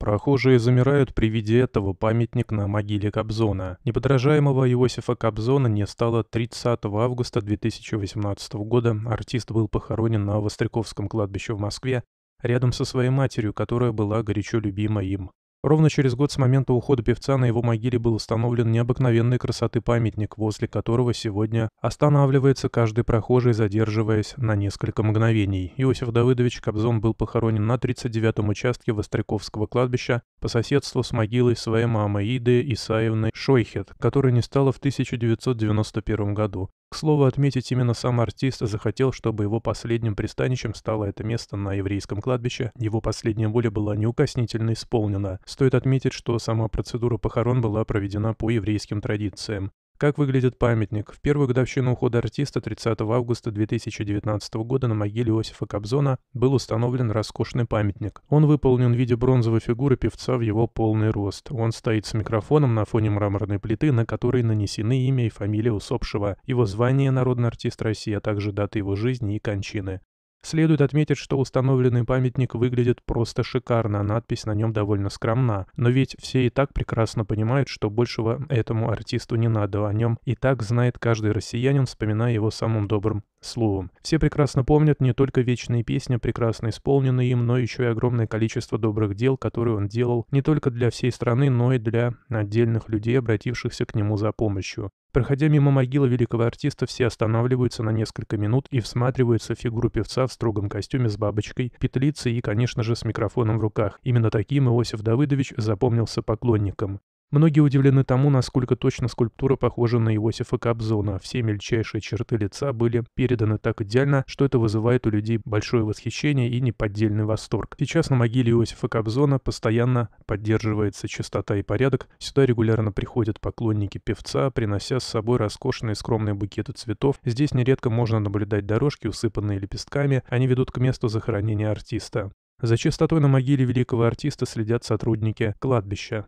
Прохожие замирают при виде этого памятник на могиле Кобзона. Неподражаемого Иосифа Кобзона не стало 30 августа 2018 года. Артист был похоронен на Востряковском кладбище в Москве рядом со своей матерью, которая была горячо любима им. Ровно через год с момента ухода певца на его могиле был установлен необыкновенной красоты памятник, возле которого сегодня останавливается каждый прохожий, задерживаясь на несколько мгновений. Иосиф Давыдович Кобзон был похоронен на 39-м участке Востряковского кладбища по соседству с могилой своей мамы Иды Исаевны Шойхет, которая не стала в 1991 году. К слову отметить, именно сам артист захотел, чтобы его последним пристанищем стало это место на еврейском кладбище. Его последняя воля была неукоснительно исполнена. Стоит отметить, что сама процедура похорон была проведена по еврейским традициям. Как выглядит памятник? В первую годовщину ухода артиста 30 августа 2019 года на могиле Иосифа Кобзона был установлен роскошный памятник. Он выполнен в виде бронзовой фигуры певца в его полный рост. Он стоит с микрофоном на фоне мраморной плиты, на которой нанесены имя и фамилия усопшего, его звание «Народный артист России», а также даты его жизни и кончины. Следует отметить, что установленный памятник выглядит просто шикарно, а надпись на нем довольно скромна. Но ведь все и так прекрасно понимают, что большего этому артисту не надо, о нем и так знает каждый россиянин, вспоминая его самым добрым Словом, все прекрасно помнят не только вечные песни, прекрасно исполненные им, но еще и огромное количество добрых дел, которые он делал не только для всей страны, но и для отдельных людей, обратившихся к нему за помощью. Проходя мимо могилы великого артиста, все останавливаются на несколько минут и всматриваются в фигуру певца в строгом костюме с бабочкой, петлицей и, конечно же, с микрофоном в руках. Именно таким Иосиф Давыдович запомнился поклонникам. Многие удивлены тому, насколько точно скульптура похожа на Иосифа Кобзона. Все мельчайшие черты лица были переданы так идеально, что это вызывает у людей большое восхищение и неподдельный восторг. Сейчас на могиле Иосифа Кобзона постоянно поддерживается чистота и порядок. Сюда регулярно приходят поклонники певца, принося с собой роскошные скромные букеты цветов. Здесь нередко можно наблюдать дорожки, усыпанные лепестками. Они ведут к месту захоронения артиста. За чистотой на могиле великого артиста следят сотрудники кладбища.